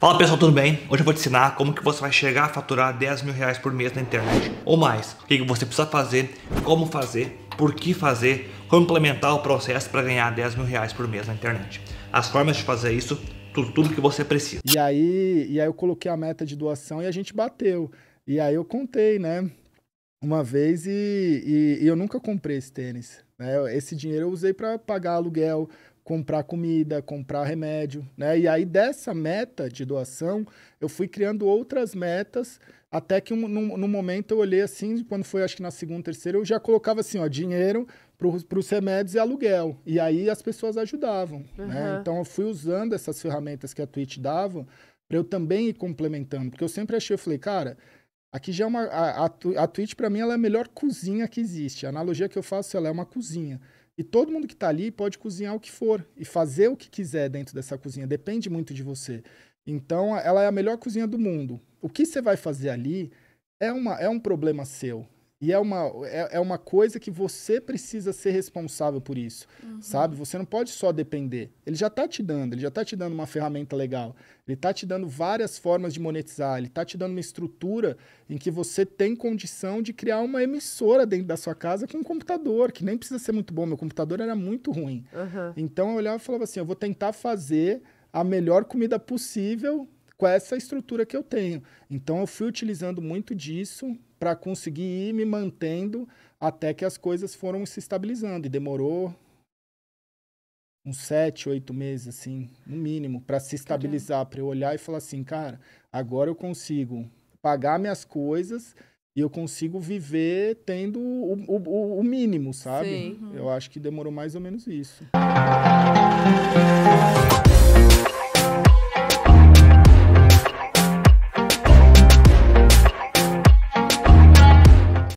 Fala pessoal, tudo bem? Hoje eu vou te ensinar como que você vai chegar a faturar 10 mil reais por mês na internet ou mais. O que você precisa fazer, como fazer, por que fazer, como implementar o processo para ganhar 10 mil reais por mês na internet. As formas de fazer isso, tudo, tudo que você precisa. E aí, e aí eu coloquei a meta de doação e a gente bateu. E aí eu contei, né? Uma vez e, e, e eu nunca comprei esse tênis. Né? Esse dinheiro eu usei para pagar aluguel, comprar comida, comprar remédio, né? E aí dessa meta de doação, eu fui criando outras metas, até que um, momento eu olhei assim, quando foi acho que na segunda, terceira, eu já colocava assim, ó, dinheiro para os remédios e aluguel. E aí as pessoas ajudavam, uhum. né? Então eu fui usando essas ferramentas que a Twitch dava para eu também ir complementando, porque eu sempre achei, eu falei, cara, Aqui já é uma. A, a, a Twitch, para mim, ela é a melhor cozinha que existe. A analogia que eu faço, ela é uma cozinha. E todo mundo que está ali pode cozinhar o que for e fazer o que quiser dentro dessa cozinha. Depende muito de você. Então, ela é a melhor cozinha do mundo. O que você vai fazer ali é, uma, é um problema seu. E é uma, é, é uma coisa que você precisa ser responsável por isso, uhum. sabe? Você não pode só depender. Ele já está te dando, ele já está te dando uma ferramenta legal. Ele está te dando várias formas de monetizar, ele está te dando uma estrutura em que você tem condição de criar uma emissora dentro da sua casa com um computador, que nem precisa ser muito bom. Meu computador era muito ruim. Uhum. Então eu olhava e falava assim: eu vou tentar fazer a melhor comida possível com essa estrutura que eu tenho. Então eu fui utilizando muito disso para conseguir ir me mantendo até que as coisas foram se estabilizando. E demorou uns sete, oito meses, assim, no mínimo, para se estabilizar, para eu olhar e falar assim, cara, agora eu consigo pagar minhas coisas e eu consigo viver tendo o, o, o mínimo, sabe? Sim. Uhum. Eu acho que demorou mais ou menos isso.